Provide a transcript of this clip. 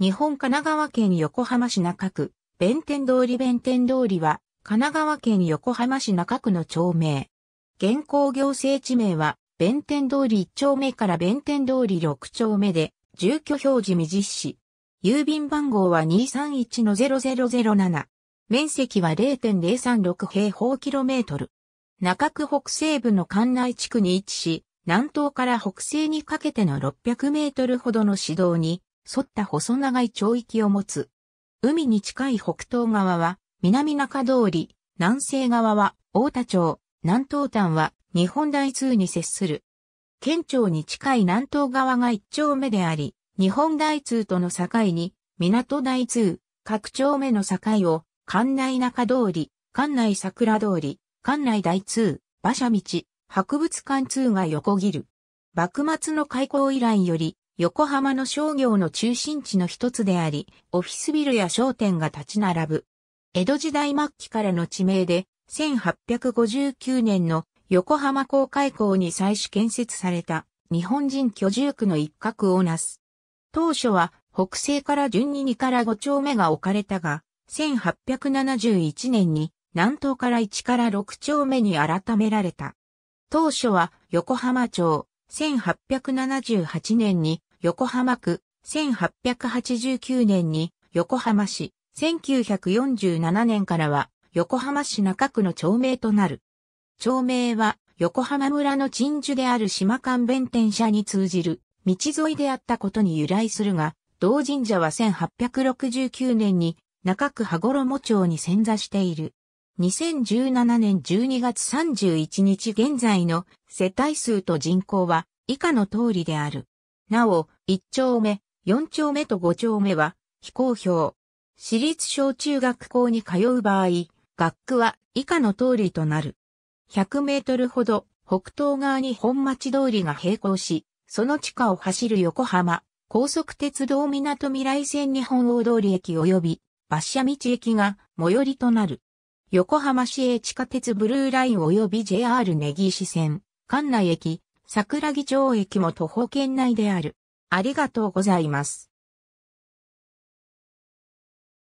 日本神奈川県横浜市中区、弁天通り弁天通りは、神奈川県横浜市中区の町名。現行行政地名は、弁天通り1丁目から弁天通り6丁目で、住居表示未実施。郵便番号は231-0007。面積は0.036平方キロメートル。中区北西部の関内地区に位置し、南東から北西にかけての600メートルほどの市道に、沿った細長い町域を持つ。海に近い北東側は南中通り、南西側は大田町、南東端は日本大通に接する。県庁に近い南東側が一丁目であり、日本大通との境に、港大通、各丁目の境を、関内中通り、関内桜通り、関内大通、馬車道、博物館通が横切る。幕末の開港以来より、横浜の商業の中心地の一つであり、オフィスビルや商店が立ち並ぶ。江戸時代末期からの地名で、1859年の横浜港開港に際し建設された日本人居住区の一角をなす。当初は北西から順に2から5丁目が置かれたが、1871年に南東から1から6丁目に改められた。当初は横浜町、1878年に横浜区、1889年に横浜市、1947年からは横浜市中区の町名となる。町名は横浜村の鎮守である島間弁天社に通じる道沿いであったことに由来するが、同神社は1869年に中区羽衣町に潜座している。2017年12月31日現在の世帯数と人口は以下の通りである。なお、1丁目、4丁目と5丁目は非公表。私立小中学校に通う場合、学区は以下の通りとなる。100メートルほど北東側に本町通りが並行し、その地下を走る横浜、高速鉄道港未来線日本大通り駅及び馬車道駅が最寄りとなる。横浜市営地下鉄ブルーライン及び JR 根岸線、関内駅、桜木町駅も徒歩圏内である。ありがとうございます。